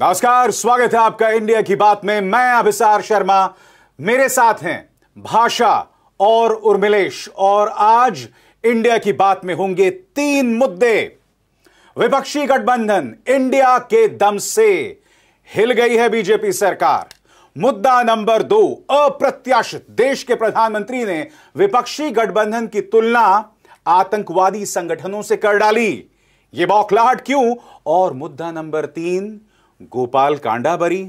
नमस्कार स्वागत है आपका इंडिया की बात में मैं अभिसार शर्मा मेरे साथ हैं भाषा और उर्मिलेश और आज इंडिया की बात में होंगे तीन मुद्दे विपक्षी गठबंधन इंडिया के दम से हिल गई है बीजेपी सरकार मुद्दा नंबर दो अप्रत्याशित देश के प्रधानमंत्री ने विपक्षी गठबंधन की तुलना आतंकवादी संगठनों से कर डाली यह बौखलाहट क्यों और मुद्दा नंबर तीन गोपाल कांडाबरी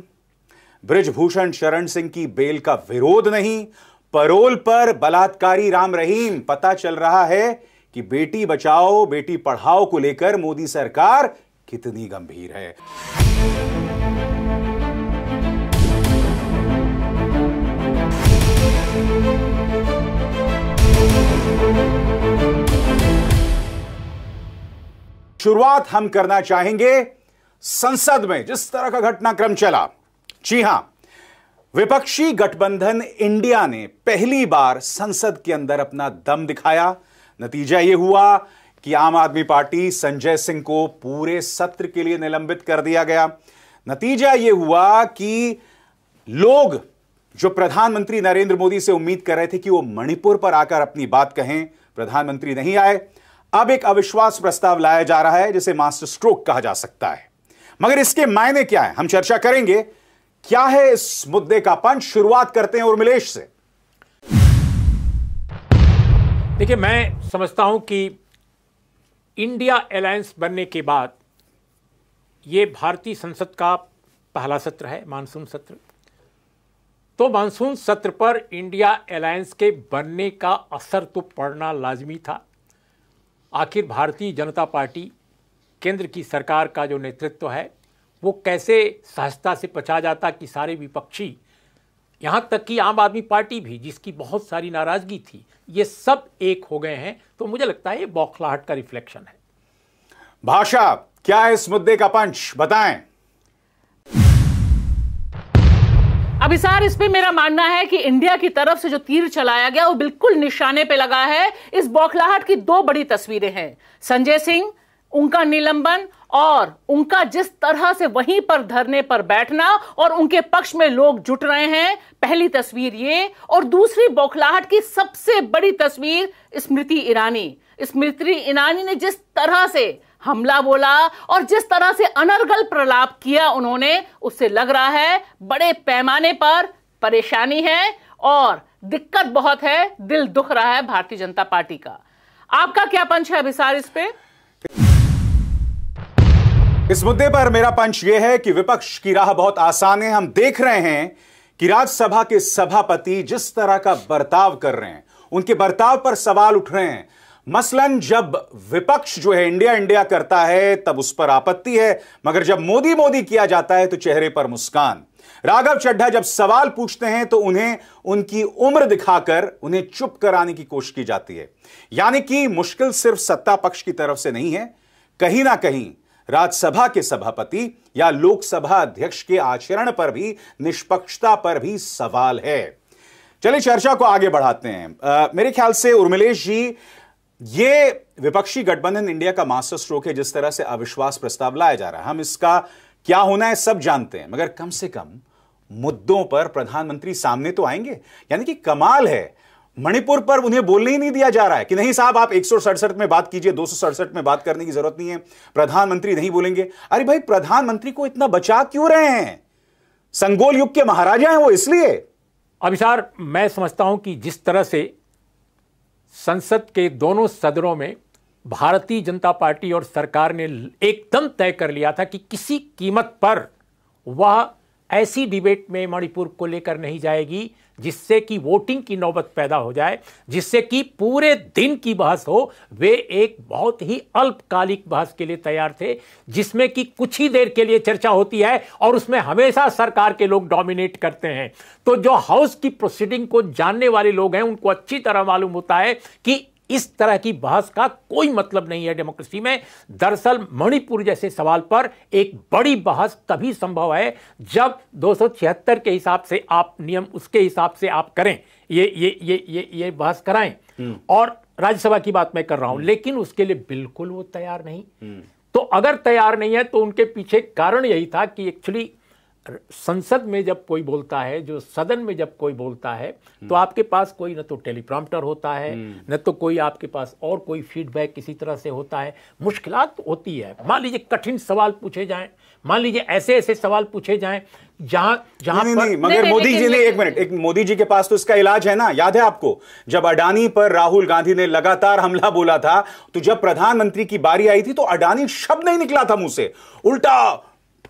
ब्रिजभूषण शरण सिंह की बेल का विरोध नहीं परोल पर बलात्कारी राम रहीम पता चल रहा है कि बेटी बचाओ बेटी पढ़ाओ को लेकर मोदी सरकार कितनी गंभीर है शुरुआत हम करना चाहेंगे संसद में जिस तरह का घटनाक्रम चला जी हां विपक्षी गठबंधन इंडिया ने पहली बार संसद के अंदर अपना दम दिखाया नतीजा यह हुआ कि आम आदमी पार्टी संजय सिंह को पूरे सत्र के लिए निलंबित कर दिया गया नतीजा यह हुआ कि लोग जो प्रधानमंत्री नरेंद्र मोदी से उम्मीद कर रहे थे कि वो मणिपुर पर आकर अपनी बात कहें प्रधानमंत्री नहीं आए अब एक अविश्वास प्रस्ताव लाया जा रहा है जिसे मास्टर स्ट्रोक कहा जा सकता है मगर इसके मायने क्या है हम चर्चा करेंगे क्या है इस मुद्दे का पंच शुरुआत करते हैं उर्मिलेश से देखिए मैं समझता हूं कि इंडिया अलायंस बनने के बाद ये भारतीय संसद का पहला सत्र है मानसून सत्र तो मानसून सत्र पर इंडिया अलायंस के बनने का असर तो पड़ना लाजमी था आखिर भारतीय जनता पार्टी केंद्र की सरकार का जो नेतृत्व है वो कैसे सहजता से पचा जाता कि सारे विपक्षी यहाँ तक कि आम आदमी पार्टी भी जिसकी बहुत सारी नाराज़गी थी ये सब एक हो गए हैं तो मुझे लगता है ये बौखलाहट का रिफ्लेक्शन है भाषा क्या है इस मुद्दे का पंच बताएं अभिसार इस पे मेरा मानना है कि इंडिया की तरफ से जो तीर चलाया गया वो बिल्कुल निशाने पे लगा है इस बौखलाहट की दो बड़ी तस्वीरें हैं संजय सिंह उनका निलंबन और उनका जिस तरह से वहीं पर धरने पर बैठना और उनके पक्ष में लोग जुट रहे हैं पहली तस्वीर ये और दूसरी बौखलाहट की सबसे बड़ी तस्वीर स्मृति ईरानी स्मृति ईरानी ने जिस तरह से हमला बोला और जिस तरह से अनर्गल प्रलाप किया उन्होंने उससे लग रहा है बड़े पैमाने पर परेशानी है और दिक्कत बहुत है दिल दुख रहा है भारतीय जनता पार्टी का आपका क्या पंच है अभिसार इस पे इस मुद्दे पर मेरा पंच यह है कि विपक्ष की राह बहुत आसान है हम देख रहे हैं कि राज्यसभा के सभापति जिस तरह का बर्ताव कर रहे हैं उनके बर्ताव पर सवाल उठ रहे हैं मसलन जब विपक्ष जो है इंडिया इंडिया करता है तब उस पर आपत्ति है मगर जब मोदी मोदी किया जाता है तो चेहरे पर मुस्कान राघव चड्ढा जब सवाल पूछते हैं तो उन्हें उनकी उम्र दिखाकर उन्हें चुप कराने की कोशिश की जाती है यानी कि मुश्किल सिर्फ सत्ता पक्ष की तरफ से नहीं है कहीं ना कहीं राज्यसभा के सभापति या लोकसभा अध्यक्ष के आचरण पर भी निष्पक्षता पर भी सवाल है चलिए चर्चा को आगे बढ़ाते हैं आ, मेरे ख्याल से उर्मिलेश जी ये विपक्षी गठबंधन इंडिया का मास्टर स्ट्रोक है जिस तरह से अविश्वास प्रस्ताव लाया जा रहा है हम इसका क्या होना है सब जानते हैं मगर कम से कम मुद्दों पर प्रधानमंत्री सामने तो आएंगे यानी कि कमाल है मणिपुर पर उन्हें बोलने ही नहीं दिया जा रहा है कि नहीं साहब आप एक में बात कीजिए दो में बात करने की जरूरत नहीं है प्रधानमंत्री नहीं बोलेंगे अरे भाई प्रधानमंत्री को इतना बचा क्यों रहे हैं संगोल युग के महाराजा हैं वो इसलिए अभिसार मैं समझता हूं कि जिस तरह से संसद के दोनों सदनों में भारतीय जनता पार्टी और सरकार ने एकदम तय कर लिया था कि किसी कीमत पर वह ऐसी डिबेट में मणिपुर को लेकर नहीं जाएगी जिससे कि वोटिंग की नौबत पैदा हो जाए जिससे कि पूरे दिन की बहस हो वे एक बहुत ही अल्पकालिक बहस के लिए तैयार थे जिसमें कि कुछ ही देर के लिए चर्चा होती है और उसमें हमेशा सरकार के लोग डोमिनेट करते हैं तो जो हाउस की प्रोसीडिंग को जानने वाले लोग हैं उनको अच्छी तरह मालूम होता है कि इस तरह की बहस का कोई मतलब नहीं है डेमोक्रेसी में दरअसल मणिपुर जैसे सवाल पर एक बड़ी बहस तभी संभव है जब दो के हिसाब से आप नियम उसके हिसाब से आप करें ये ये ये ये ये बहस कराएं हम्म। और राज्यसभा की बात मैं कर रहा हूं हम्म। लेकिन उसके लिए बिल्कुल वो तैयार नहीं हम्म। तो अगर तैयार नहीं है तो उनके पीछे कारण यही था कि एक्चुअली संसद में जब कोई बोलता है जो सदन में जब कोई बोलता है तो हम्म। आपके पास कोई न तो टेलीप्रॉम्प्टर होता है हम्म। न तो कोई आपके पास और कोई फीडबैक किसी तरह से होता है मुश्किल तो होती है मान लीजिए कठिन सवाल पूछे जाएं मान लीजिए ऐसे ऐसे सवाल पूछे जाएं जहां जहां नहीं, पर नहीं, मगर मोदी जी ने एक मिनट एक मोदी जी के पास तो इसका इलाज है ना याद है आपको जब अडानी पर राहुल गांधी ने लगातार हमला बोला था तो जब प्रधानमंत्री की बारी आई थी तो अडानी शब्द नहीं निकला था मुंह से उल्टा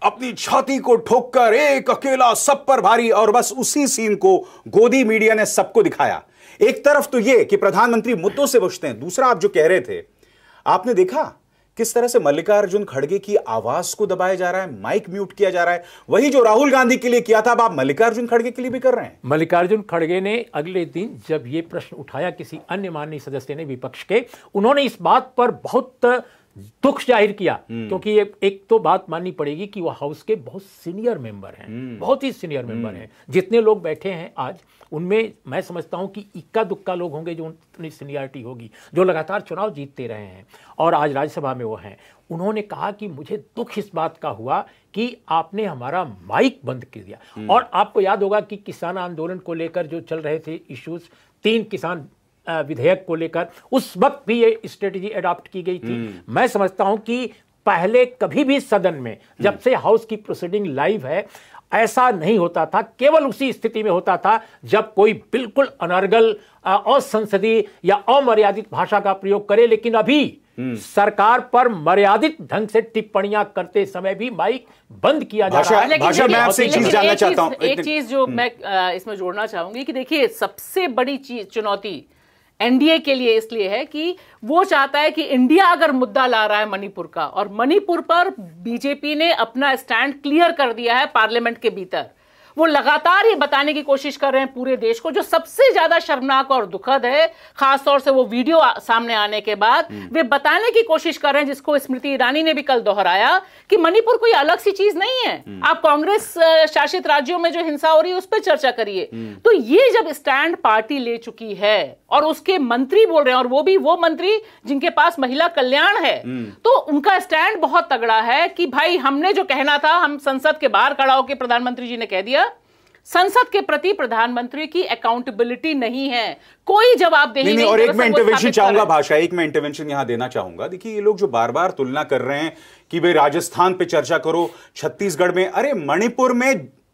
अपनी छाती को ठोककर एक अकेला सब पर भारी और बस उसी सीन को गोदी मीडिया ने सबको दिखाया एक तरफ तो यह कि प्रधानमंत्री मुद्दों से बचते हैं दूसरा आप जो कह रहे थे आपने देखा किस तरह से मल्लिकार्जुन खड़गे की आवाज को दबाया जा रहा है माइक म्यूट किया जा रहा है वही जो राहुल गांधी के लिए किया था अब आप मल्लिकार्जुन खड़गे के लिए भी कर रहे हैं मल्लिकार्जुन खड़गे ने अगले दिन जब ये प्रश्न उठाया किसी अन्य माननीय सदस्य ने विपक्ष के उन्होंने इस बात पर बहुत दुख जाहिर किया हम्म। क्योंकि ये एक तो बात माननी पड़ेगी कि वो हाउस के बहुत सीनियर मेंबर हैं हम्म। बहुत ही सीनियर मेंबर हम्म। हैं जितने लोग बैठे हैं आज उनमें मैं समझता हूं कि इक्का दुक्का लोग होंगे जो उतनी सीनियरिटी होगी जो लगातार चुनाव जीतते रहे हैं और आज राज्यसभा में वो हैं उन्होंने कहा कि मुझे दुख इस बात का हुआ कि आपने हमारा माइक बंद कर दिया और आपको याद होगा कि किसान आंदोलन को लेकर जो चल रहे थे इश्यूज तीन किसान विधेयक को लेकर उस वक्त भी ये स्ट्रेटेजी अडॉप्ट की गई थी हम्म। मैं समझता हूं कि पहले कभी भी सदन में हम्म। जब से हाउस की प्रोसीडिंग लाइव है ऐसा नहीं होता था केवल उसी स्थिति में होता था जब कोई बिल्कुल अनर्गल असंसदीय या अमर्यादित भाषा का प्रयोग करे लेकिन अभी हम्म। सरकार पर मर्यादित ढंग से टिप्पणियां करते समय भी माइक बंद किया जा रहा है लेकिन भाषा मैं आपसे एक चीज जानना चाहता हूं एक चीज जो मैं इसमें जोड़ना चाहूंगी कि देखिए सबसे बड़ी चीज चुनौती एनडीए के लिए इसलिए है कि वो चाहता है कि इंडिया अगर मुद्दा ला रहा है मणिपुर का और मणिपुर पर बीजेपी ने अपना स्टैंड क्लियर कर दिया है पार्लियामेंट के भीतर वो लगातार ये बताने की कोशिश कर रहे हैं पूरे देश को जो सबसे ज्यादा शर्मनाक और दुखद है खासतौर से वो वीडियो सामने आने के बाद हम्म। वे बताने की कोशिश कर रहे हैं जिसको स्मृति ईरानी ने भी कल दोहराया कि मणिपुर कोई अलग सी चीज नहीं है हम्म। आप कांग्रेस शासित राज्यों में जो हिंसा हो रही है उस पर चर्चा करिए हम्म। तो ये जब स्टैंड पार्टी ले चुकी है और उसके मंत्री बोल रहे हैं और वो भी वो मंत्री जिनके पास महिला कल्याण है हम्म। तो उनका स्टैंड बहुत तगड़ा है कि भाई हमने जो कहना था हम संसद के बाहर खड़ा होकर प्रधानमंत्री जी ने कह दिया संसद के प्रति प्रधानमंत्री की अकाउंटेबिलिटी नहीं है कोई जवाब नहीं, नहीं, नहीं और एक मैं इंटरवेंशन चाहूंगा भाषा एक मैं इंटरवेंशन यहां देना चाहूंगा देखिए ये लोग जो बार बार तुलना कर रहे हैं कि भाई राजस्थान पे चर्चा करो छत्तीसगढ़ में अरे मणिपुर में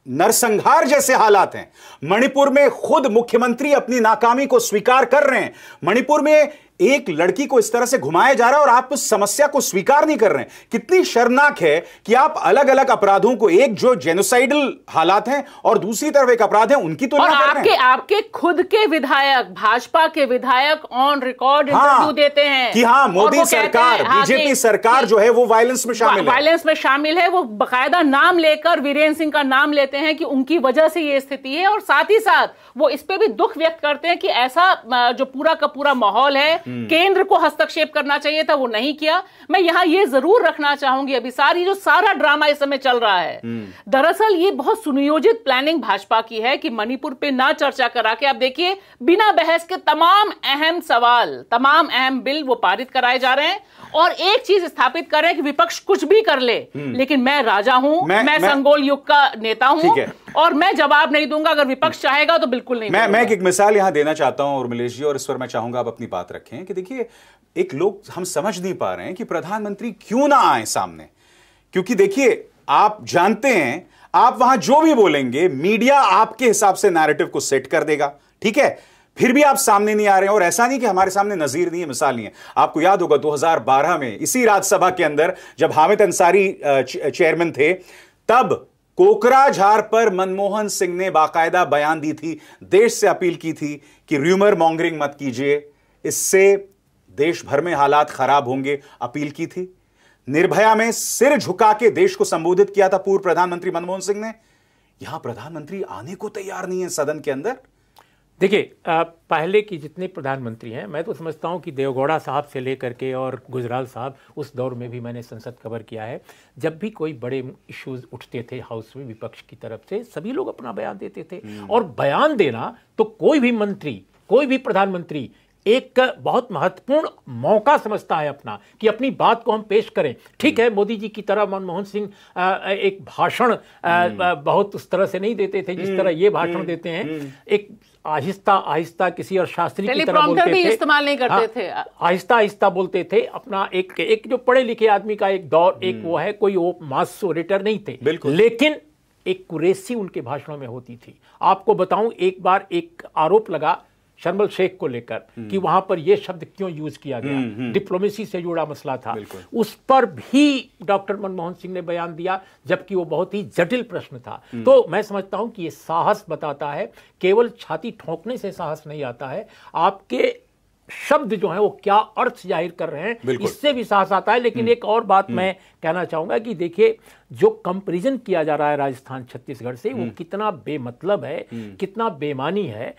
नरसंहार जैसे हालात हैं मणिपुर में खुद मुख्यमंत्री अपनी नाकामी को स्वीकार कर रहे हैं मणिपुर में एक लड़की को इस तरह से घुमाया जा रहा है और आप उस समस्या को स्वीकार नहीं कर रहे हैं कितनी शर्मनाक है कि आप अलग अलग अपराधों को एक जो जेनोसाइडल हालात हैं और दूसरी तरफ एक अपराध है उनकी तो और आपके आपके खुद के विधायक भाजपा के विधायक ऑन रिकॉर्ड इंटरव्यू देते हैं कि हाँ मोदी सरकार हाँ बीजेपी सरकार जो है वो वायलेंस में शामिल वायलेंस में शामिल है वो बाकायदा नाम लेकर वीरेन्द्र सिंह का नाम लेते हैं कि उनकी वजह से ये स्थिति है और साथ ही साथ वो इस पर भी दुख व्यक्त करते हैं कि ऐसा जो पूरा का पूरा माहौल है हम्म। केंद्र को हस्तक्षेप करना चाहिए था वो नहीं किया मैं यहां ये जरूर रखना चाहूंगी अभी सारी जो सारा ड्रामा इस समय चल रहा है हम्म। दरअसल ये बहुत सुनियोजित प्लानिंग भाजपा की है कि मणिपुर पे ना चर्चा करा के आप देखिए बिना बहस के तमाम अहम सवाल तमाम अहम बिल वो पारित कराए जा रहे हैं और एक चीज स्थापित कर रहे हैं कि विपक्ष कुछ भी कर ले हम्म। लेकिन मैं राजा हूं मैं, मैं, मैं संगोल युग का नेता हूं और मैं जवाब नहीं दूंगा अगर विपक्ष चाहेगा तो बिल्कुल नहीं मैं मैं एक मिसाल यहां देना चाहता हूं और मिलेश जी और इस पर मैं चाहूंगा आप अपनी बात रखें हैं कि देखिए एक लोग हम समझ नहीं पा रहे हैं कि प्रधानमंत्री क्यों ना आए सामने क्योंकि देखिए आप जानते हैं आप वहां जो भी बोलेंगे मीडिया आपके हिसाब से नैरेटिव को सेट कर देगा ठीक है फिर भी आप सामने नहीं आ रहे हैं और ऐसा नहीं कि हमारे सामने नजीर नहीं है मिसाल नहीं है आपको याद होगा 2012 में इसी राज्यसभा के अंदर जब हामिद अंसारी चेयरमैन थे तब कोकराझार पर मनमोहन सिंह ने बाकायदा बयान दी थी देश से अपील की थी कि र्यूमर मॉन्गरिंग मत कीजिए इससे देश भर में हालात खराब होंगे अपील की थी निर्भया में सिर झुका के देश को संबोधित किया था पूर्व प्रधानमंत्री मनमोहन सिंह ने यहां प्रधानमंत्री आने को तैयार नहीं है सदन के अंदर देखिए पहले की जितने प्रधानमंत्री हैं मैं तो समझता हूं कि देवगौड़ा साहब से लेकर के और गुजराल साहब उस दौर में भी मैंने संसद कवर किया है जब भी कोई बड़े इश्यूज उठते थे हाउस में विपक्ष की तरफ से सभी लोग अपना बयान देते थे हम्म। और बयान देना तो कोई भी मंत्री कोई भी प्रधानमंत्री एक बहुत महत्वपूर्ण मौका समझता है अपना कि अपनी बात को हम पेश करें ठीक है मोदी जी की तरह मनमोहन सिंह एक भाषण हम्म। बहुत उस तरह से नहीं देते थे जिस हम्म, तरह ये भाषण हम्म, देते हैं एक आहिस्ता आहिस्ता किसी और शास्त्री की तरह बोलते भी थे इस्तेमाल नहीं करते हाँ, थे आहिस्ता आहिस्ता बोलते थे अपना एक एक जो पढ़े लिखे आदमी का एक दौर एक वो है कोई वो मास ओरिटर नहीं थे लेकिन एक कुरेसी उनके भाषणों में होती थी आपको बताऊं एक बार एक आरोप लगा शर्मल शेख को लेकर हम्म। कि वहां पर यह शब्द क्यों यूज किया गया हम्म, हम्म। डिप्लोमेसी से जुड़ा मसला था उस पर भी डॉक्टर मनमोहन सिंह ने बयान दिया जबकि वो बहुत ही जटिल प्रश्न था तो मैं समझता हूं कि यह साहस बताता है केवल छाती ठोंकने से साहस नहीं आता है आपके शब्द जो है वो क्या अर्थ जाहिर कर रहे हैं इससे भी साहस आता है लेकिन एक और बात मैं कहना चाहूंगा कि देखिए जो कंपेरिजन किया जा रहा है राजस्थान छत्तीसगढ़ से वो कितना बेमतलब है कितना बेमानी है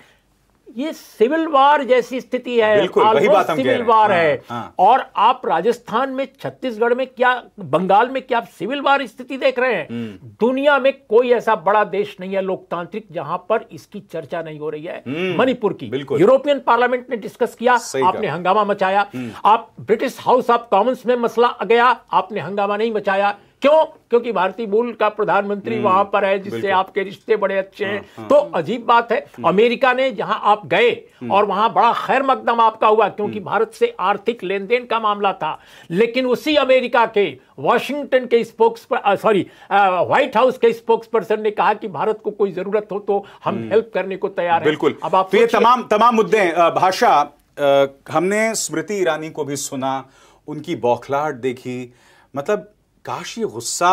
ये सिविल वार जैसी स्थिति है वही बात हम सिविल वार है हाँ, हाँ। और आप राजस्थान में छत्तीसगढ़ में क्या बंगाल में क्या आप सिविल वार स्थिति देख रहे हैं हम्म। दुनिया में कोई ऐसा बड़ा देश नहीं है लोकतांत्रिक जहां पर इसकी चर्चा नहीं हो रही है हम्म, मणिपुर की यूरोपियन पार्लियामेंट ने डिस्कस किया आपने हंगामा मचाया हम्म। आप ब्रिटिश हाउस ऑफ कॉमन्स में मसला गया आपने हंगामा नहीं मचाया क्यों क्योंकि भारतीय मूल का प्रधानमंत्री हम्म, वहां पर है जिससे आपके रिश्ते बड़े अच्छे हैं हाँ, हाँ, तो हाँ। अजीब बात है हम्म। अमेरिका ने जहां आप गए हम्म। और वहां बड़ा खैर मकदम आपका हुआ क्योंकि भारत से आर्थिक लेन देन का मामला था लेकिन उसी अमेरिका के वॉशिंगटन के स्पोक्स सॉरी व्हाइट हाउस के स्पोक्स पर्सन ने कहा कि भारत को कोई जरूरत हो तो हम हेल्प करने को तैयार बिल्कुल अब आप तो ये तमाम तमाम मुद्दे भाषा हमने स्मृति ईरानी को भी सुना उनकी बौखलाहट देखी मतलब काश ये गुस्सा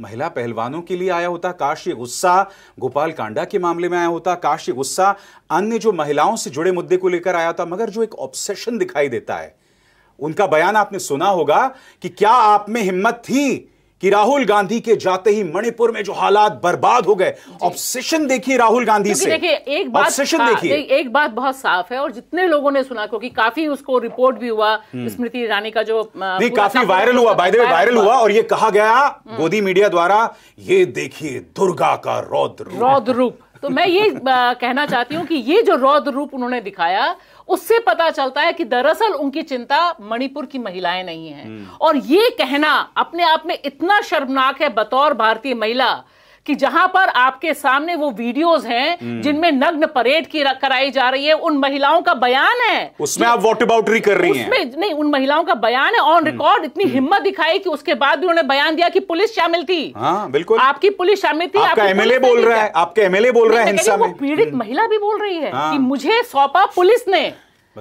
महिला पहलवानों के लिए आया होता काश ये गुस्सा गोपाल कांडा के मामले में आया होता काश ये गुस्सा अन्य जो महिलाओं से जुड़े मुद्दे को लेकर आया होता मगर जो एक ऑब्सेशन दिखाई देता है उनका बयान आपने सुना होगा कि क्या आप में हिम्मत थी कि राहुल गांधी के जाते ही मणिपुर में जो हालात बर्बाद हो गए ऑब्सेशन देखिए राहुल गांधी से देखिए एक बात ऑब्सेशन देखिए एक बात बहुत साफ है और जितने लोगों ने सुना क्योंकि काफी उसको रिपोर्ट भी हुआ हम्म। स्मृति ईरानी का जो नहीं काफी वायरल हुआ बाय द वे वायरल हुआ और ये कहा गया गोदी हम्म। मीडिया द्वारा ये देखिए दुर्गा का रौद्र रौद्र रूप तो मैं ये कहना चाहती हूँ कि ये जो रौद्र रूप उन्होंने दिखाया उससे पता चलता है कि दरअसल उनकी चिंता मणिपुर की महिलाएं नहीं है हम्म। और ये कहना अपने आप में इतना शर्मनाक है बतौर भारतीय महिला कि जहां पर आपके सामने वो वीडियोस हैं हम्म। जिनमें नग्न परेड की कराई जा रही है उन महिलाओं का बयान है उसमें आप वॉट अबाउट कर रही हैं नहीं उन महिलाओं का बयान है ऑन रिकॉर्ड हम्म। इतनी हम्म। हिम्मत दिखाई कि उसके बाद भी उन्होंने बयान दिया कि पुलिस शामिल थी हाँ बिल्कुल आपकी पुलिस शामिल थी आपका एमएलए बोल रहा है आपके एमएलए बोल रहा है पीड़ित महिला भी बोल रही है कि हाँ। मुझे सौंपा पुलिस ने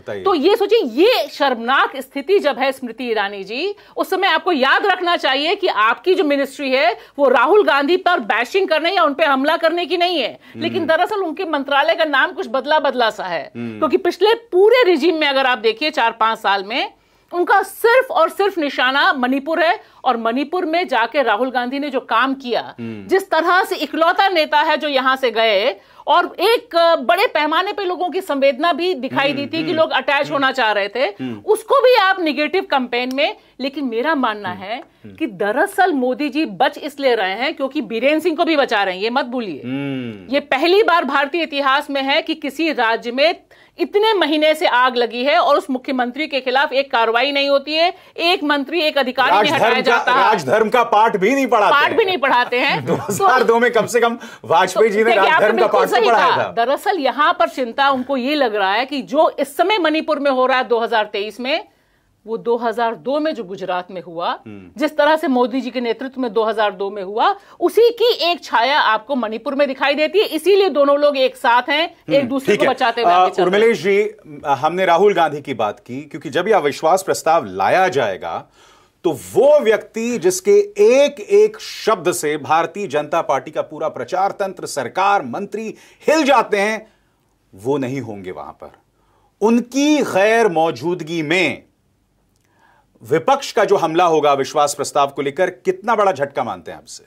तो ये सोचिए ये शर्मनाक स्थिति जब है स्मृति ईरानी जी उस समय आपको याद रखना चाहिए कि आपकी जो मिनिस्ट्री है वो राहुल गांधी पर बैशिंग करने या उनपे हमला करने की नहीं है हम्म। लेकिन दरअसल उनके मंत्रालय का नाम कुछ बदला बदला सा है हम्म। क्योंकि तो पिछले पूरे रिजिम में अगर आप देखिए चार पांच साल में उनका सिर्फ और सिर्फ निशाना मणिपुर है और मणिपुर में जाके राहुल गांधी ने जो काम किया हम्म। जिस तरह से इकलौता नेता है जो यहां से गए और एक बड़े पैमाने पे लोगों की संवेदना भी दिखाई हम्म, दी थी कि हम्म, लोग अटैच हम्म, होना चाह रहे थे उसको भी आप निगेटिव कंपेन में लेकिन मेरा मानना है कि दरअसल मोदी जी बच इसलिए रहे हैं क्योंकि बीरेन्द्र सिंह को भी बचा रहे हैं ये मत भूलिए हम्म। ये पहली बार भारतीय इतिहास में है कि किसी राज्य में इतने महीने से आग लगी है और उस मुख्यमंत्री के खिलाफ एक कार्रवाई नहीं होती है एक मंत्री एक अधिकारी नहीं हटाया जाता है राजधर्म का पाठ भी नहीं पढ़ाते पाठ भी नहीं पढ़ाते हैं दो हजार दो में कम से कम तो वाजपेयी जी ने राजधर्म का पाठ तो पढ़ाया था दरअसल यहाँ पर चिंता उनको ये लग रहा है कि जो इस समय मणिपुर में हो रहा है दो में वो 2002 में जो गुजरात में हुआ हम्म। जिस तरह से मोदी जी के नेतृत्व में 2002 में हुआ उसी की एक छाया आपको मणिपुर में दिखाई देती है इसीलिए दोनों लोग एक साथ हैं हम्म, एक दूसरे को बचाते हुए उर्मिलेश जी हमने राहुल गांधी की बात की क्योंकि जब यह अविश्वास प्रस्ताव लाया जाएगा तो वो व्यक्ति जिसके एक एक शब्द से भारतीय जनता पार्टी का पूरा प्रचार तंत्र सरकार मंत्री हिल जाते हैं वो नहीं होंगे वहां पर उनकी गैर मौजूदगी में विपक्ष का जो हमला होगा विश्वास प्रस्ताव को लेकर कितना बड़ा झटका मानते हैं आपसे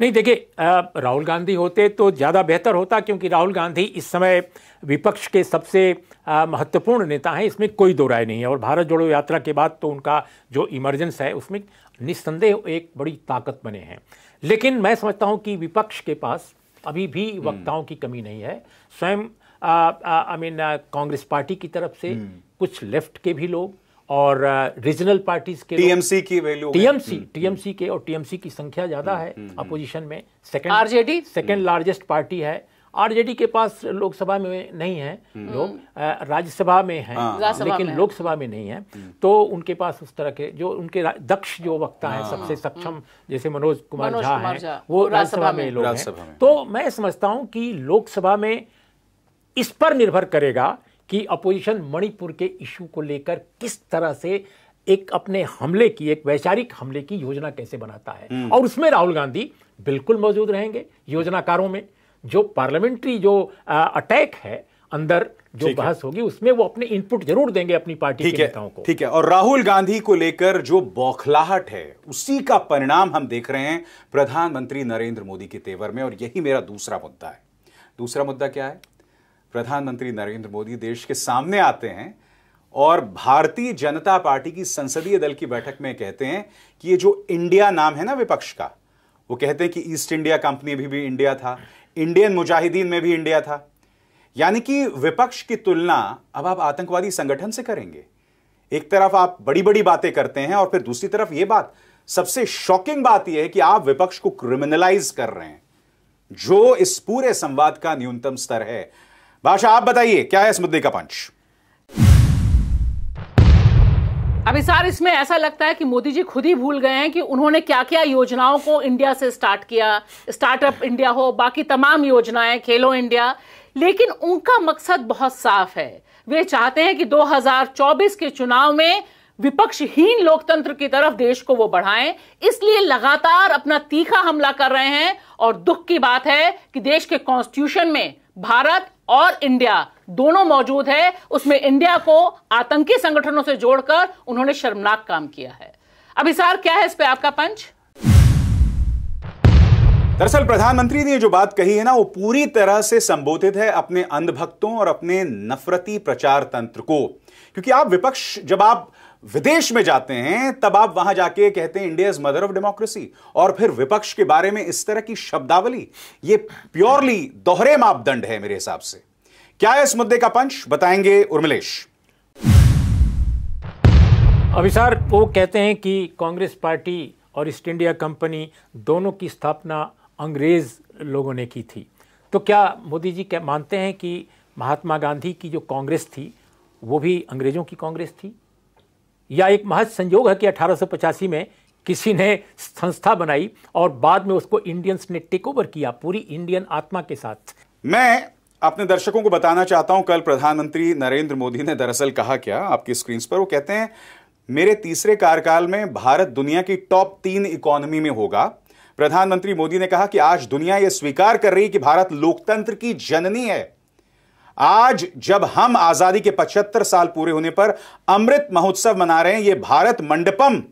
नहीं देखिए राहुल गांधी होते तो ज़्यादा बेहतर होता क्योंकि राहुल गांधी इस समय विपक्ष के सबसे महत्वपूर्ण नेता हैं इसमें कोई दो राय नहीं है और भारत जोड़ो यात्रा के बाद तो उनका जो इमरजेंस है उसमें निस्संदेह एक बड़ी ताकत बने हैं लेकिन मैं समझता हूँ कि विपक्ष के पास अभी भी हम्म। वक्ताओं की कमी नहीं है स्वयं आई मीन कांग्रेस पार्टी की तरफ से हम्म। कुछ लेफ्ट के भी लोग और रीजनल uh, पार्टीज के टीएमसी की वैल्यू टीएमसी टीएमसी के और टीएमसी की संख्या ज्यादा हम्म, है अपोजिशन हम्म, हम्म। में second RJD second largest party है आरजेडी के पास लोकसभा में नहीं है लोग uh, राज्यसभा में है हाँ। लेकिन लोकसभा में नहीं है तो उनके पास उस तरह के जो उनके दक्ष जो वक्ता है हाँ। सबसे सक्षम जैसे मनोज कुमार झा है वो राज्यसभा में लोग हैं तो मैं समझता हूँ कि लोकसभा में इस पर निर्भर करेगा कि अपोजिशन मणिपुर के इशू को लेकर किस तरह से एक अपने हमले की एक वैचारिक हमले की योजना कैसे बनाता है हम्म। और उसमें राहुल गांधी बिल्कुल मौजूद रहेंगे योजनाकारों में जो पार्लियामेंट्री जो अटैक है अंदर जो बहस होगी उसमें वो अपने इनपुट जरूर देंगे अपनी पार्टी के नेताओं को ठीक है और राहुल गांधी को लेकर जो बौखलाहट है उसी का परिणाम हम देख रहे हैं प्रधानमंत्री नरेंद्र मोदी के तेवर में और यही मेरा दूसरा मुद्दा है दूसरा मुद्दा क्या है प्रधानमंत्री नरेंद्र मोदी देश के सामने आते हैं और भारतीय जनता पार्टी की संसदीय दल की बैठक में कहते हैं कि ये जो इंडिया नाम है ना विपक्ष का वो कहते हैं कि ईस्ट इंडिया कंपनी भी भी इंडिया था इंडियन मुजाहिदीन में भी इंडिया था यानी कि विपक्ष की तुलना अब आप आतंकवादी संगठन से करेंगे एक तरफ आप बड़ी बड़ी बातें करते हैं और फिर दूसरी तरफ यह बात सबसे शॉकिंग बात यह है कि आप विपक्ष को क्रिमिनलाइज कर रहे हैं जो इस पूरे संवाद का न्यूनतम स्तर है भाषा आप बताइए क्या है इस मुद्दे का पंच अभी सर इसमें ऐसा लगता है कि मोदी जी खुद ही भूल गए हैं कि उन्होंने क्या क्या योजनाओं को इंडिया से स्टार्ट किया स्टार्टअप इंडिया हो बाकी तमाम योजनाएं खेलो इंडिया लेकिन उनका मकसद बहुत साफ है वे चाहते हैं कि 2024 के चुनाव में विपक्षहीन लोकतंत्र की तरफ देश को वो बढ़ाएं इसलिए लगातार अपना तीखा हमला कर रहे हैं और दुख की बात है कि देश के कॉन्स्टिट्यूशन में भारत और इंडिया दोनों मौजूद है उसमें इंडिया को आतंकी संगठनों से जोड़कर उन्होंने शर्मनाक काम किया है अभिसार क्या है इस पे आपका पंच दरअसल प्रधानमंत्री ने जो बात कही है ना वो पूरी तरह से संबोधित है अपने अंधभक्तों और अपने नफरती प्रचार तंत्र को क्योंकि आप विपक्ष जब आप विदेश में जाते हैं तब आप वहां जाके कहते हैं India is mother of democracy और फिर विपक्ष के बारे में इस तरह की शब्दावली ये प्योरली दोहरे मापदंड है मेरे हिसाब से क्या है इस मुद्दे का पंच बताएंगे उर्मिलेश अभिसार वो कहते हैं कि कांग्रेस पार्टी और ईस्ट इंडिया कंपनी दोनों की स्थापना अंग्रेज लोगों ने की थी तो क्या मोदी जी क्या मानते हैं कि महात्मा गांधी की जो कांग्रेस थी वो भी अंग्रेजों की कांग्रेस थी या एक महज संयोग है कि अठारह में किसी ने संस्था बनाई और बाद में उसको इंडियंस ने टेक ओवर किया पूरी इंडियन आत्मा के साथ मैं अपने दर्शकों को बताना चाहता हूं कल प्रधानमंत्री नरेंद्र मोदी ने दरअसल कहा क्या आपकी स्क्रीन पर वो कहते हैं मेरे तीसरे कार्यकाल में भारत दुनिया की टॉप तीन इकोनॉमी में होगा प्रधानमंत्री मोदी ने कहा कि आज दुनिया यह स्वीकार कर रही कि भारत लोकतंत्र की जननी है आज जब हम आजादी के 75 साल पूरे होने पर अमृत महोत्सव मना रहे हैं यह भारत मंडपम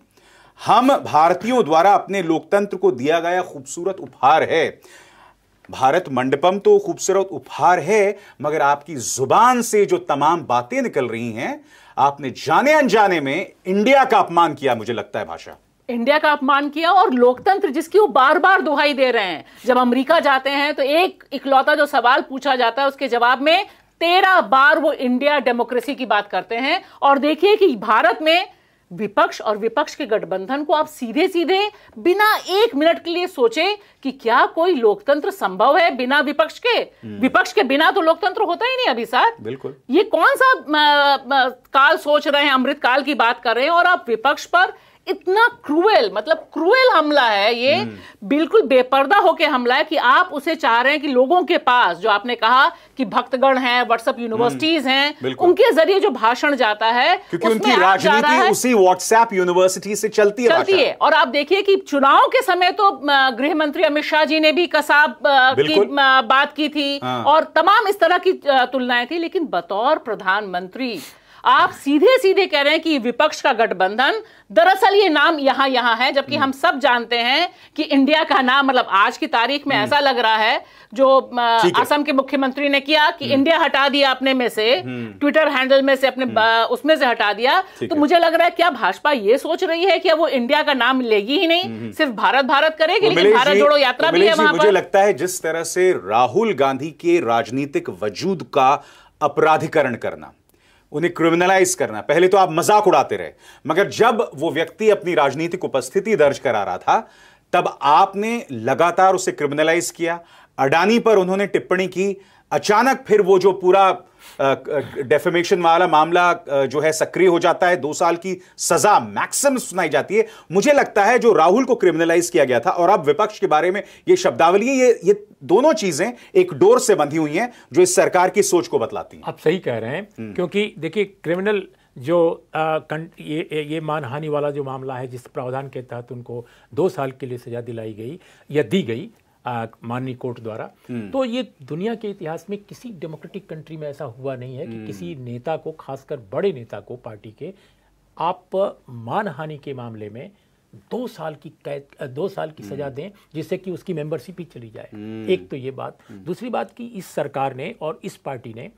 हम भारतीयों द्वारा अपने लोकतंत्र को दिया गया खूबसूरत उपहार है भारत मंडपम तो खूबसूरत उपहार है मगर आपकी जुबान से जो तमाम बातें निकल रही हैं आपने जाने अनजाने में इंडिया का अपमान किया मुझे लगता है भाषा इंडिया का अपमान किया और लोकतंत्र जिसकी वो बार बार दुहाई दे रहे हैं जब अमेरिका जाते हैं तो एक इकलौता जो सवाल पूछा जाता है उसके जवाब में तेरह बार वो इंडिया डेमोक्रेसी की बात करते हैं और देखिए कि भारत में विपक्ष और विपक्ष के गठबंधन को आप सीधे सीधे बिना एक मिनट के लिए सोचे कि क्या कोई लोकतंत्र संभव है बिना विपक्ष के हम्म। विपक्ष के बिना तो लोकतंत्र होता ही नहीं अभी साथ बिल्कुल ये कौन सा आ, आ, काल सोच रहे हैं अमृत काल की बात कर रहे हैं और आप विपक्ष पर इतना क्रूएल मतलब क्रूएल हमला है ये हम्म। बिल्कुल बेपर्दा होकर हमला है कि आप उसे चाह रहे हैं कि लोगों के पास जो आपने कहा कि भक्तगण हैं व्हाट्सएप हम्म। यूनिवर्सिटीज हैं उनके जरिए जो भाषण जाता है क्योंकि उनकी राजनीति उसी व्हाट्सएप यूनिवर्सिटी से चलती है चलती है और आप देखिए कि चुनाव के समय तो गृह मंत्री अमित शाह जी ने भी कसाब की बात की थी हाँ। और तमाम इस तरह की तुलनाएं थी लेकिन बतौर प्रधानमंत्री आप सीधे सीधे कह रहे हैं कि विपक्ष का गठबंधन दरअसल ये नाम यहां यहां है जबकि हम हम्म। सब जानते हैं कि इंडिया का नाम मतलब आज की तारीख में हम्म। ऐसा लग रहा है जो असम के मुख्यमंत्री ने किया कि हम्म। इंडिया हटा दिया अपने में से ट्विटर हैंडल में से अपने उसमें से हटा दिया तो मुझे लग रहा है क्या भाजपा ये सोच रही है कि वो इंडिया का नाम लेगी ही नहीं सिर्फ भारत भारत करेगी लेकिन भारत जोड़ो यात्रा भी है मुझे लगता है जिस तरह से राहुल गांधी के राजनीतिक वजूद का अपराधिकरण करना उन्हें क्रिमिनलाइज करना पहले तो आप मजाक उड़ाते रहे मगर जब वो व्यक्ति अपनी राजनीतिक उपस्थिति दर्ज करा रहा था तब आपने लगातार उसे क्रिमिनलाइज किया अडानी पर उन्होंने टिप्पणी की अचानक फिर वो जो पूरा डेफेमेशन वाला मामला जो है सक्रिय हो जाता है दो साल की सजा मैक्सिम सुनाई जाती है मुझे लगता है जो राहुल को क्रिमिनलाइज किया गया था और अब विपक्ष के बारे में ये शब्दावली ये ये दोनों चीजें एक डोर से बंधी हुई हैं जो इस सरकार की सोच को बतलाती हैं आप सही कह रहे हैं हम्म। क्योंकि देखिए क्रिमिनल जो आ, कं, ये ये मानहानि वाला जो मामला है जिस प्रावधान के तहत उनको दो साल के लिए सजा दिलाई गई या दी गई माननीय कोर्ट द्वारा हम्म। तो ये दुनिया के इतिहास में किसी डेमोक्रेटिक कंट्री में ऐसा हुआ नहीं है कि हम्म। किसी नेता को खासकर बड़े नेता को पार्टी के आप मानहानि के मामले में दो साल की कैद दो साल की सजा हम्म। दें जिससे कि उसकी मेंबरशिप ही चली जाए हम्म। एक तो ये बात हम्म। दूसरी बात कि इस सरकार ने और इस पार्टी ने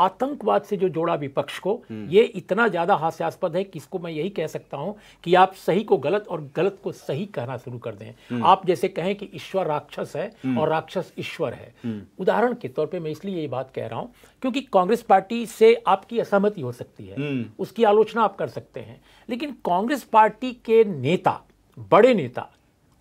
आतंकवाद से जो जोड़ा विपक्ष को हम्म। ये इतना ज्यादा हास्यास्पद है कि इसको मैं यही कह सकता हूं कि आप सही को गलत और गलत को सही कहना शुरू कर दें हम्म। आप जैसे कहें कि ईश्वर राक्षस है हम्म। और राक्षस ईश्वर है उदाहरण के तौर पे मैं इसलिए ये बात कह रहा हूं क्योंकि कांग्रेस पार्टी से आपकी असहमति हो सकती है उसकी आलोचना आप कर सकते हैं लेकिन कांग्रेस पार्टी के नेता बड़े नेता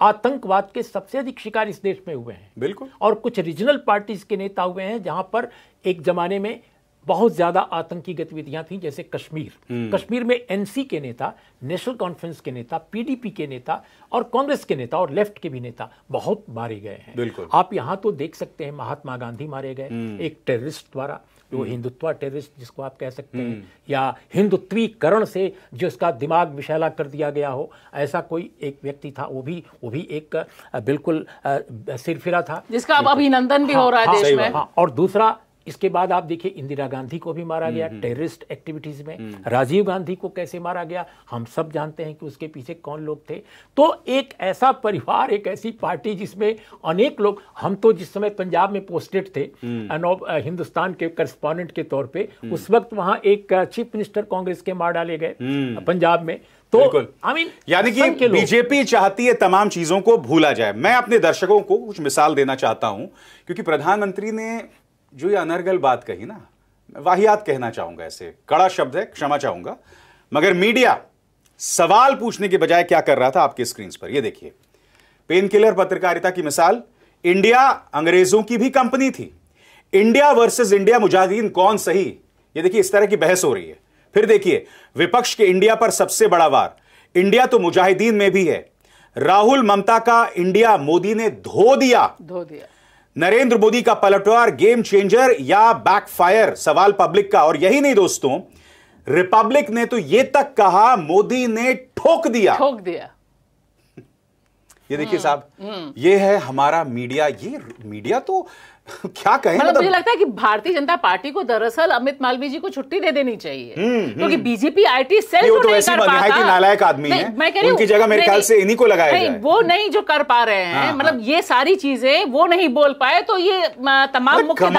आतंकवाद के सबसे अधिक शिकार इस देश में हुए हैं बिल्कुल और कुछ रीजनल पार्टीज के नेता हुए हैं जहां पर एक जमाने में बहुत ज्यादा आतंकी गतिविधियां थी जैसे कश्मीर हम्म। कश्मीर में एनसी के नेता नेशनल कॉन्फ्रेंस के नेता पीडीपी के नेता और कांग्रेस के नेता और लेफ्ट के भी नेता बहुत मारे गए हैं आप यहां तो देख सकते हैं महात्मा गांधी मारे गए हम्म। एक टेररिस्ट द्वारा जो हम्म। हिंदुत्व टेररिस्ट जिसको आप कह सकते हैं या हिंदुत्वीकरण से जिसका दिमाग विशैला कर दिया गया हो ऐसा कोई एक व्यक्ति था वो भी वो भी एक बिल्कुल सिरफिरा था जिसका अभिनंदन भी हो हाँ, रहा है हाँ, देश में हाँ, और दूसरा इसके बाद आप देखिए इंदिरा गांधी को भी मारा गया टेररिस्ट हम्म, एक्टिविटीज हम्म। में हम्म। राजीव गांधी को कैसे मारा गया हम सब जानते हैं कि उसके पीछे कौन लोग थे तो एक ऐसा परिवार एक ऐसी पार्टी जिसमें अनेक लोग हम तो जिस समय पंजाब में पोस्टेड थे uh, हिंदुस्तान के करस्पॉन्डेंट के तौर पे उस वक्त वहां एक चीफ uh, मिनिस्टर कांग्रेस के मार डाले गए पंजाब में तो आई मीन यानी कि बीजेपी चाहती है तमाम चीजों को भूला जाए मैं अपने दर्शकों को कुछ मिसाल देना चाहता हूं क्योंकि प्रधानमंत्री ने जो ये अनर्गल बात कही ना वाहियात कहना चाहूंगा ऐसे कड़ा शब्द है क्षमा चाहूंगा मगर मीडिया सवाल पूछने के बजाय क्या कर रहा था आपके स्क्रीन पर यह देखिए पेन किलर पत्रकारिता की मिसाल इंडिया अंग्रेजों की भी कंपनी थी इंडिया वर्सेस इंडिया मुजाहिदीन कौन सही ये देखिए इस तरह की बहस हो रही है फिर देखिए विपक्ष के इंडिया पर सबसे बड़ा वार इंडिया तो मुजाहिदीन में भी है राहुल ममता का इंडिया मोदी ने धो दिया धो दिया नरेंद्र मोदी का पलटवार गेम चेंजर या बैकफायर सवाल पब्लिक का और यही नहीं दोस्तों रिपब्लिक ने तो यह तक कहा मोदी ने ठोक दिया ठोक दिया ये देखिए हम्म, साहब हम्म। ये है हमारा मीडिया ये मीडिया तो क्या कहें मतलब मुझे मतलब- लगता है कि भारतीय जनता पार्टी को दरअसल अमित मालवीय जी को छुट्टी दे देनी चाहिए हम्म, हम्म। क्योंकि तो बीजेपी आईटी सेल तो नहीं कर पाता नालायक आदमी है मैं कह रही उनकी जगह मेरे ख्याल से इन्हीं को लगाया जाए वो नहीं जो कर पा रहे हैं हाँ, हाँ। मतलब ये सारी चीजें वो नहीं बोल पाए तो ये तमाम मुख्य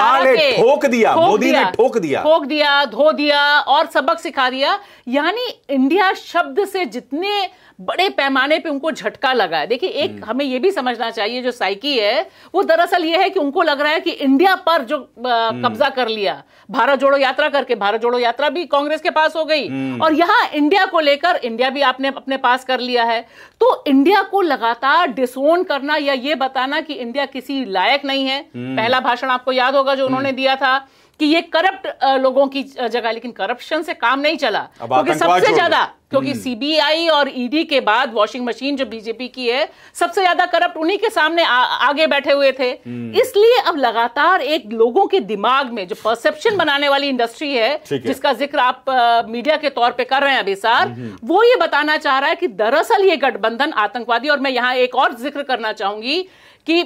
ठोक दिया मोदी ने ठोक दिया ठोक दिया धो दिया और सबक सिखा दिया यानी इंडिया शब्द से जितने बड़े पैमाने पे उनको झटका लगा है देखिए एक हम्म। हमें यह भी समझना चाहिए जो साइकी है वो दरअसल ये है कि उनको लग रहा है कि इंडिया पर जो हम्म। कब्जा कर लिया भारत जोड़ो यात्रा करके भारत जोड़ो यात्रा भी कांग्रेस के पास हो गई हम्म। और यहां इंडिया को लेकर इंडिया भी आपने अपने पास कर लिया है तो इंडिया को लगातार डिसोन करना या ये बताना कि इंडिया किसी लायक नहीं है पहला भाषण आपको याद होगा जो उन्होंने दिया था कि ये करप्ट लोगों की जगह लेकिन करप्शन से काम नहीं चला क्योंकि सबसे ज्यादा क्योंकि सीबीआई हम्म। और ईडी e के बाद वॉशिंग मशीन जो बीजेपी की है सबसे ज्यादा करप्ट उन्हीं के सामने आ, आगे बैठे हुए थे हम्म। इसलिए अब लगातार एक लोगों के दिमाग में जो परसेप्शन बनाने वाली इंडस्ट्री है, है। जिसका जिक्र आप आ, मीडिया के तौर पे कर रहे हैं अभी सर हम्म, वो ये बताना चाह रहा है कि दरअसल ये गठबंधन आतंकवादी और मैं यहाँ एक और जिक्र करना चाहूंगी कि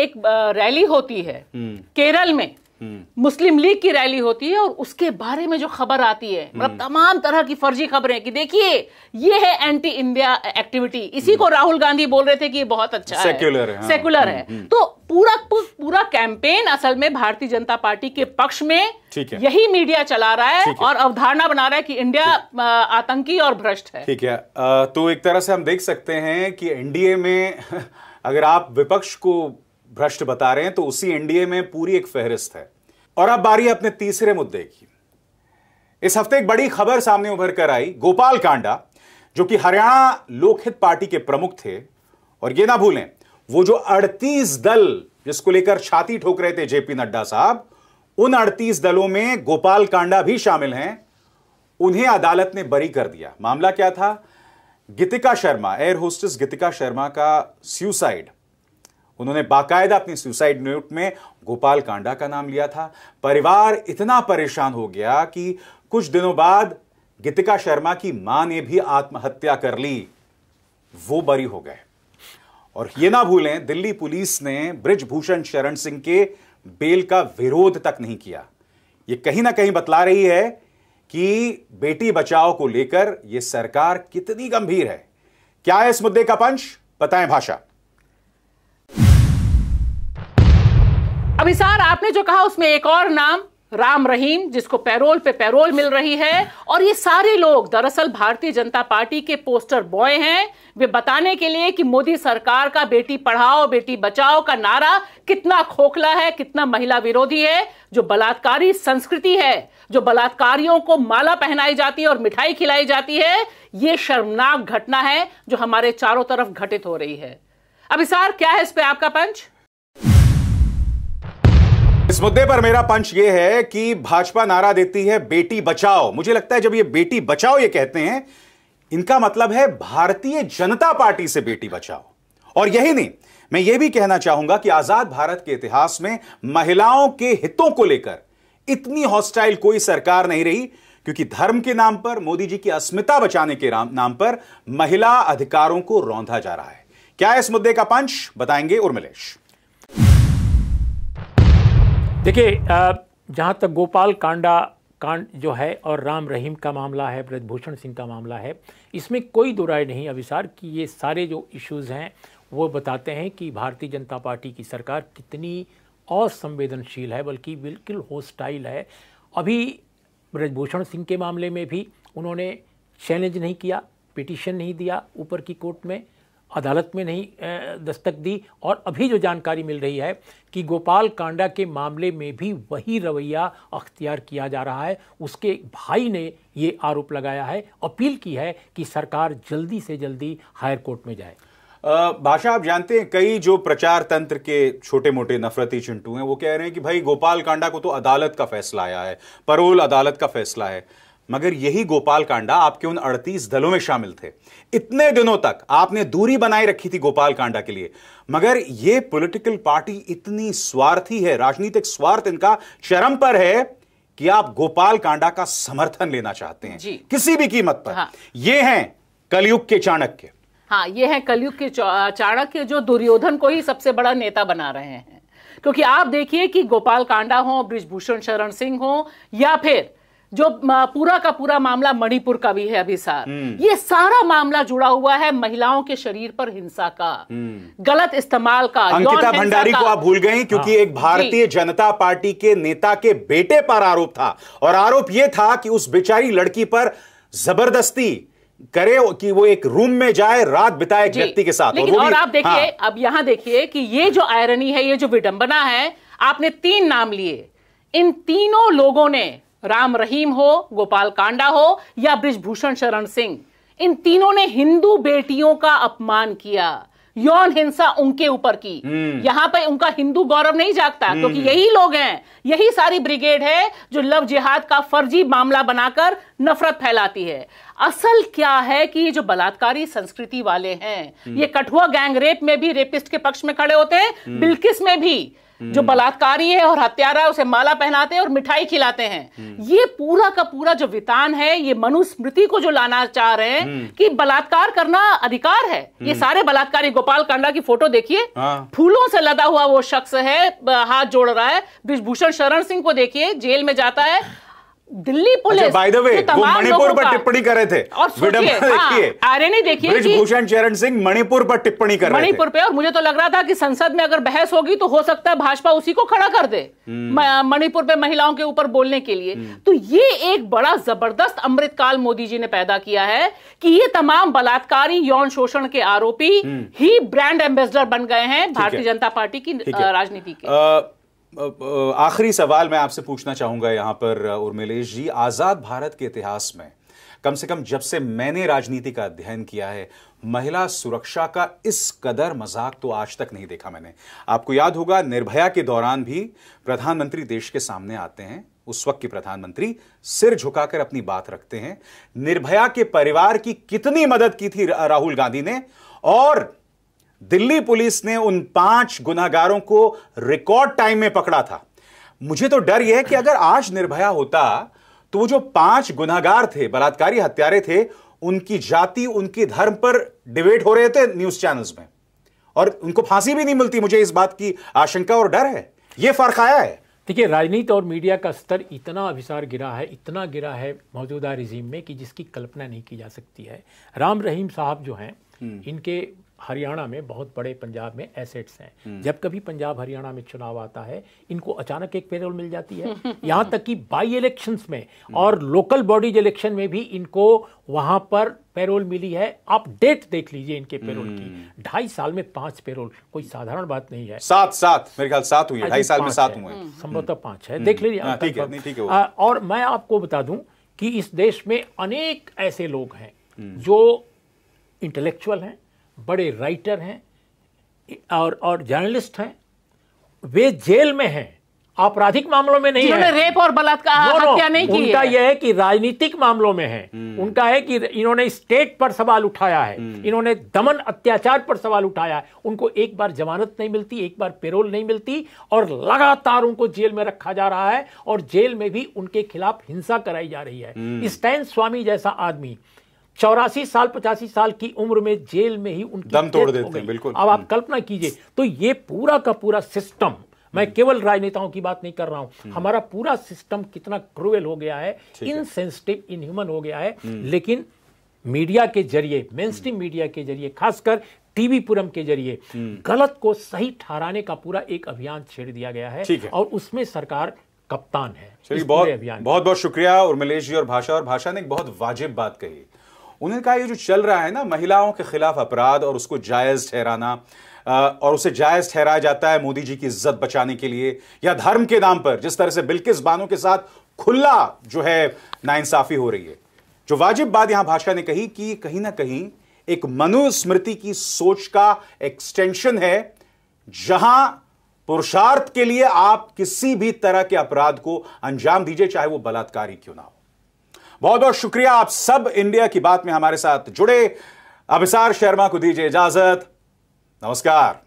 एक रैली होती है केरल में मुस्लिम लीग की रैली होती है और उसके बारे में जो खबर आती है मतलब हम्म। तमाम तरह की फर्जी खबरें कि देखिए ये है एंटी इंडिया एक्टिविटी इसी को राहुल गांधी बोल रहे थे कि ये बहुत अच्छा सेक्युलर है, है हाँ। सेक्युलर है हम्म, हम्म। तो पूरा पूरा कैंपेन असल में भारतीय जनता पार्टी के पक्ष में यही मीडिया चला रहा है और अवधारणा बना रहा है कि इंडिया आतंकी और भ्रष्ट है ठीक है तो एक तरह से हम देख सकते हैं कि एनडीए में अगर आप विपक्ष को भ्रष्ट बता रहे हैं तो उसी एनडीए में पूरी एक फहरिस्त है और अब बारी अपने तीसरे मुद्दे की इस हफ्ते एक बड़ी खबर सामने उभर कर आई गोपाल कांडा जो कि हरियाणा लोकहित पार्टी के प्रमुख थे और ये ना भूलें वो जो 38 दल जिसको लेकर छाती ठोक रहे थे जेपी नड्डा साहब उन 38 दलों में गोपाल कांडा भी शामिल हैं उन्हें अदालत ने बरी कर दिया मामला क्या था गीतिका शर्मा एयर होस्टेस गीतिका शर्मा का सुसाइड उन्होंने बाकायदा अपनी सुसाइड नोट में गोपाल कांडा का नाम लिया था परिवार इतना परेशान हो गया कि कुछ दिनों बाद गीतिका शर्मा की मां ने भी आत्महत्या कर ली वो बरी हो गए और ये ना भूलें दिल्ली पुलिस ने ब्रिजभूषण शरण सिंह के बेल का विरोध तक नहीं किया ये कहीं ना कहीं बतला रही है कि बेटी बचाओ को लेकर यह सरकार कितनी गंभीर है क्या है इस मुद्दे का पंच बताएं भाषा अभिसार आपने जो कहा उसमें एक और नाम राम रहीम जिसको पैरोल पे पैरोल मिल रही है और ये सारे लोग दरअसल भारतीय जनता पार्टी के पोस्टर बॉय हैं वे बताने के लिए कि मोदी सरकार का बेटी पढ़ाओ बेटी बचाओ का नारा कितना खोखला है कितना महिला विरोधी है जो बलात्कारी संस्कृति है जो बलात्कारियों को माला पहनाई जाती है और मिठाई खिलाई जाती है ये शर्मनाक घटना है जो हमारे चारों तरफ घटित हो रही है अभिसार क्या है इस पर आपका पंच इस मुद्दे पर मेरा पंच यह है कि भाजपा नारा देती है बेटी बचाओ मुझे लगता है जब ये बेटी बचाओ ये कहते हैं इनका मतलब है भारतीय जनता पार्टी से बेटी बचाओ और यही नहीं मैं यह भी कहना चाहूंगा कि आजाद भारत के इतिहास में महिलाओं के हितों को लेकर इतनी हॉस्टाइल कोई सरकार नहीं रही क्योंकि धर्म के नाम पर मोदी जी की अस्मिता बचाने के नाम पर महिला अधिकारों को रौंधा जा रहा है क्या है इस मुद्दे का पंच बताएंगे उर्मिलेश देखिए जहाँ तक गोपाल कांडा कांड जो है और राम रहीम का मामला है ब्रजभूषण सिंह का मामला है इसमें कोई दो राय नहीं अभिसार कि ये सारे जो इश्यूज़ हैं वो बताते हैं कि भारतीय जनता पार्टी की सरकार कितनी असंवेदनशील है बल्कि बिल्कुल होस्टाइल है अभी ब्रजभूषण सिंह के मामले में भी उन्होंने चैलेंज नहीं किया पिटिशन नहीं दिया ऊपर की कोर्ट में अदालत में नहीं दस्तक दी और अभी जो जानकारी मिल रही है कि गोपाल कांडा के मामले में भी वही रवैया अख्तियार किया जा रहा है उसके भाई ने ये आरोप लगाया है अपील की है कि सरकार जल्दी से जल्दी हायर कोर्ट में जाए भाषा आप जानते हैं कई जो प्रचार तंत्र के छोटे मोटे नफरती चिंटू हैं वो कह रहे हैं कि भाई गोपाल कांडा को तो अदालत का फैसला आया है परोल अदालत का फैसला है मगर यही गोपाल कांडा आपके उन 38 दलों में शामिल थे इतने दिनों तक आपने दूरी बनाए रखी थी गोपाल कांडा के लिए मगर यह पॉलिटिकल पार्टी इतनी स्वार्थी है राजनीतिक स्वार्थ इनका चरम पर है कि आप गोपाल कांडा का समर्थन लेना चाहते हैं किसी भी कीमत पर हाँ। ये हैं कलयुग के चाणक्य हाँ ये हैं कलयुग के चाणक्य जो दुर्योधन को ही सबसे बड़ा नेता बना रहे हैं क्योंकि आप देखिए कि गोपाल कांडा हो ब्रिजभूषण शरण सिंह हो या फिर जो पूरा का पूरा मामला मणिपुर का भी है अभी सार हम्म। ये सारा मामला जुड़ा हुआ है महिलाओं के शरीर पर हिंसा का हम्म। गलत इस्तेमाल का अंकिता भंडारी का। को आप भूल गए क्योंकि हाँ। एक भारतीय जनता पार्टी के नेता के बेटे पर आरोप था और आरोप यह था कि उस बेचारी लड़की पर जबरदस्ती करे कि वो एक रूम में जाए रात बिताए एक व्यक्ति के साथ लेकिन और, और आप देखिए हाँ। अब यहां देखिए कि ये जो आयरनी है ये जो विडंबना है आपने तीन नाम लिए इन तीनों लोगों ने राम रहीम हो गोपाल कांडा हो या ब्रिजभूषण शरण सिंह इन तीनों ने हिंदू बेटियों का अपमान किया यौन हिंसा उनके ऊपर की हम्म। यहां पर उनका हिंदू गौरव नहीं जागता हम्म। क्योंकि तो यही लोग हैं यही सारी ब्रिगेड है जो लव जिहाद का फर्जी मामला बनाकर नफरत फैलाती है असल क्या है कि ये जो बलात्कारी संस्कृति वाले हैं हम्म। ये कठुआ गैंग रेप में भी रेपिस्ट के पक्ष में खड़े होते हैं बिल्किस में भी जो बलात्कारी है और हत्यारा है उसे माला पहनाते हैं और मिठाई खिलाते हैं ये पूरा का पूरा जो वितान है ये मनुस्मृति को जो लाना चाह रहे हैं हम्म। कि बलात्कार करना अधिकार है ये हम्म। सारे बलात्कारी गोपाल कांडा की फोटो देखिए हाँ। फूलों से लदा हुआ वो शख्स है हाथ जोड़ रहा है ब्रिजभूषण शरण सिंह को देखिए जेल में जाता है दिल्ली अच्छा, पुलिस बाय द वे वो मणिपुर पर टिप्पणी कर रहे थे और देखिए हाँ, आरएनए देखिए ब्रिजभूषण चरण सिंह मणिपुर पर टिप्पणी कर रहे मणिपुर पे और मुझे तो लग रहा था कि संसद में अगर बहस होगी तो हो सकता है भाजपा उसी को खड़ा कर दे हम्म। मणिपुर पे महिलाओं के ऊपर बोलने के लिए हम्म। तो ये एक बड़ा जबरदस्त अमृतकाल मोदी जी ने पैदा किया है कि ये तमाम बलात्कारी यौन शोषण के आरोपी हम्म। ही ब्रांड एम्बेसडर बन गए हैं भारतीय जनता पार्टी की राजनीति के आखिरी सवाल मैं आपसे पूछना चाहूंगा यहां पर उर्मिलेश जी आज़ाद भारत के इतिहास में कम से कम जब से मैंने राजनीति का अध्ययन किया है महिला सुरक्षा का इस कदर मजाक तो आज तक नहीं देखा मैंने आपको याद होगा निर्भया के दौरान भी प्रधानमंत्री देश के सामने आते हैं उस वक्त के प्रधानमंत्री सिर झुकाकर अपनी बात रखते हैं निर्भया के परिवार की कितनी मदद की थी राहुल गांधी ने और दिल्ली पुलिस ने उन पांच गुनागारों को रिकॉर्ड टाइम में पकड़ा था मुझे तो डर यह है कि अगर आज निर्भया होता तो वो जो पांच गुनागार थे बलात्कारी हत्यारे थे उनकी जाति उनके धर्म पर डिबेट हो रहे थे न्यूज चैनल्स में और उनको फांसी भी नहीं मिलती मुझे इस बात की आशंका और डर है यह फर्क आया है देखिए राजनीति और मीडिया का स्तर इतना अभिसार गिरा है इतना गिरा है मौजूदा रिजीम में कि जिसकी कल्पना नहीं की जा सकती है राम रहीम साहब जो हैं हम्म। इनके हरियाणा में बहुत बड़े पंजाब में एसेट्स हैं हम्म। जब कभी पंजाब हरियाणा में चुनाव आता है इनको अचानक एक पेरोल मिल जाती है यहाँ तक कि बाई इलेक्शंस में और लोकल बॉडीज इलेक्शन में भी इनको वहाँ पर पेरोल मिली है आप डेट देख लीजिए इनके पेरोल की हम्म। ढाई साल में पांच पेरोल कोई साधारण बात नहीं है सात सात मेरे ख्याल सात हुई हाँ ढाई साल में सात हुए हम्म। संभवतः पांच है देख लीजिए हाँ, और मैं आपको बता दूं कि इस देश में अनेक ऐसे लोग हैं जो इंटेलेक्चुअल हैं बड़े राइटर हैं और और जर्नलिस्ट हैं वे जेल में हैं आपराधिक मामलों में नहीं है रेप और बलात्कार हत्या नहीं की उनका यह है कि राजनीतिक मामलों में है हम्म। उनका है कि इन्होंने स्टेट पर सवाल उठाया है हम्म। इन्होंने दमन अत्याचार पर सवाल उठाया है उनको एक बार जमानत नहीं मिलती एक बार पेरोल नहीं मिलती और लगातार उनको जेल में रखा जा रहा है और जेल में भी उनके खिलाफ हिंसा कराई जा रही है हम्म। स्टैन स्वामी जैसा आदमी चौरासी साल पचासी साल की उम्र में जेल में ही उनकी दम तोड़ देते हैं बिल्कुल अब आप हम्म। कल्पना कीजिए तो ये पूरा का पूरा सिस्टम मैं हम्म। केवल राजनेताओं की बात नहीं कर रहा हूं हम्म। हमारा पूरा सिस्टम कितना क्रूएल हो गया है इनसेंसिटिव इनह्यूमन हो गया है लेकिन मीडिया के जरिए मेन मीडिया के जरिए खासकर टीवी पुरम के जरिए गलत को सही ठहराने का पूरा एक अभियान छेड़ दिया गया है, है। और उसमें सरकार कप्तान है बहुत बहुत बहुत शुक्रिया उर्मिलेश जी और भाषा और भाषा ने एक बहुत वाजिब बात कही उन्होंने कहा ये जो चल रहा है ना महिलाओं के खिलाफ अपराध और उसको जायज़ ठहराना और उसे जायज़ ठहराया जाता है मोदी जी की इज्जत बचाने के लिए या धर्म के नाम पर जिस तरह से बिल्किस बानो के साथ खुला जो है नाइंसाफ़ी हो रही है जो वाजिब बात यहां भाषा ने कही कि कहीं ना कहीं एक मनुस्मृति की सोच का एक्सटेंशन है जहां पुरुषार्थ के लिए आप किसी भी तरह के अपराध को अंजाम दीजिए चाहे वो बलात्कारी क्यों ना हो बहुत बहुत शुक्रिया आप सब इंडिया की बात में हमारे साथ जुड़े अभिसार शर्मा को दीजिए इजाजत नमस्कार